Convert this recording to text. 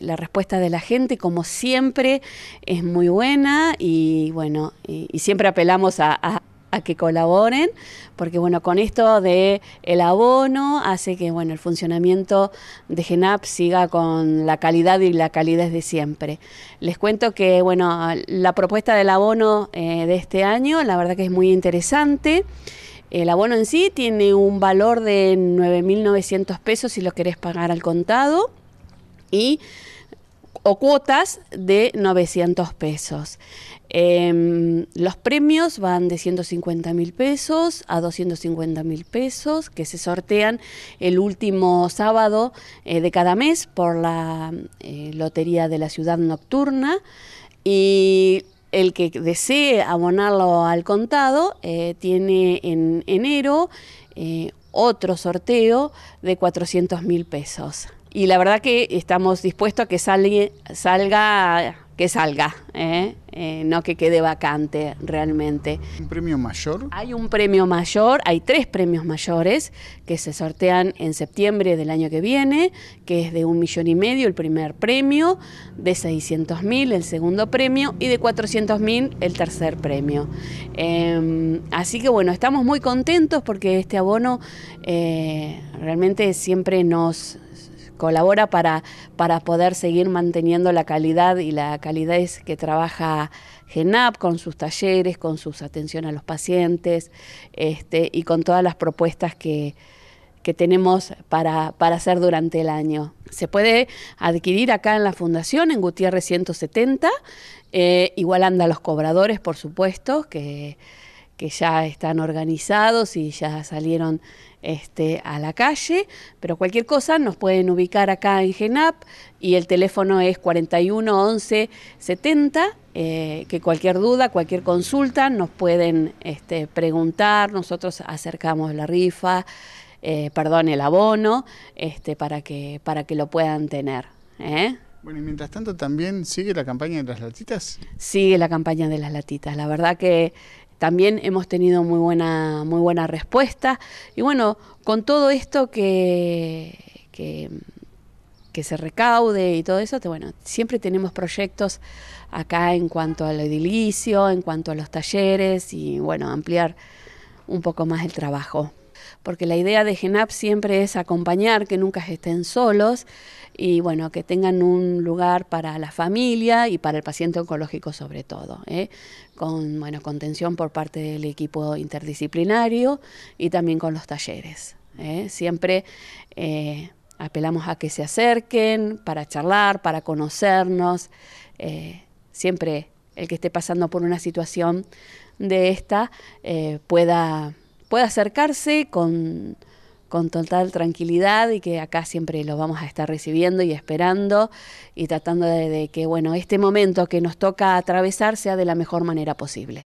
la respuesta de la gente, como siempre, es muy buena y bueno, y, siempre apelamos a, que colaboren, porque bueno, con esto de el abono hace que bueno, el funcionamiento de GENAP siga con la calidad y la calidez de siempre. Les cuento que bueno, la propuesta del abono eh, de este año, la verdad que es muy interesante. El abono en sí tiene un valor de 9.900 pesos si lo querés pagar al contado y o cuotas de 900 pesos. Em, los premios van de 150 mil pesos a 250 mil pesos que se sortean el último sábado eh, de cada mes por la eh, Lotería de la Ciudad Nocturna y el que desee abonarlo al contado eh, tiene en enero otro sorteo de 400 mil pesos y la verdad que estamos dispuestos a que salga, que salga, ¿eh? Eh, no que quede vacante realmente. ¿Un premio mayor? Hay un premio mayor, hay tres premios mayores que se sortean en septiembre del año que viene, que es de un millón y medio el primer premio, de 600 mil el segundo premio y de 400 mil el tercer premio. Em, así que bueno, estamos muy contentos porque este abono eh, realmente siempre nos colabora para, para poder seguir manteniendo la calidad y la calidad es que trabaja GENAP con sus talleres, con sus atención a los pacientes este, y con todas las propuestas que, tenemos para, hacer durante el año. Se puede adquirir acá en la Fundación, en Gutiérrez 170, eh, Igual igualando los cobradores, por supuesto, que que ya están organizados y ya salieron este, a la calle, pero cualquier cosa nos pueden ubicar acá en GENAP y el teléfono es 41 11 70, que cualquier duda, cualquier consulta nos pueden este, preguntar, nosotros acercamos la rifa, eh, perdón, el abono, este, para, que, para que lo puedan tener. ¿eh? Bueno, y mientras tanto también sigue la campaña de las latitas. Sigue la campaña de las latitas. La verdad que también hemos tenido muy buena, muy buena respuesta. Y bueno, con todo esto que, que, se recaude y todo eso, bueno, siempre tenemos proyectos acá en cuanto al edilicio, en cuanto a los talleres y bueno, ampliar un poco más el trabajo porque la idea de GENAP siempre es acompañar, que nunca estén solos y bueno, que tengan un lugar para la familia y para el paciente oncológico sobre todo, ¿eh? con bueno, contención por parte del equipo interdisciplinario y también con los talleres. ¿eh? Siempre eh, apelamos a que se acerquen para charlar, para conocernos, siempre el que esté pasando por una situación de esta pueda pueda acercarse con, con total tranquilidad y que acá siempre lo vamos a estar recibiendo y esperando y tratando de, de que bueno este momento que nos toca atravesar sea de la mejor manera posible.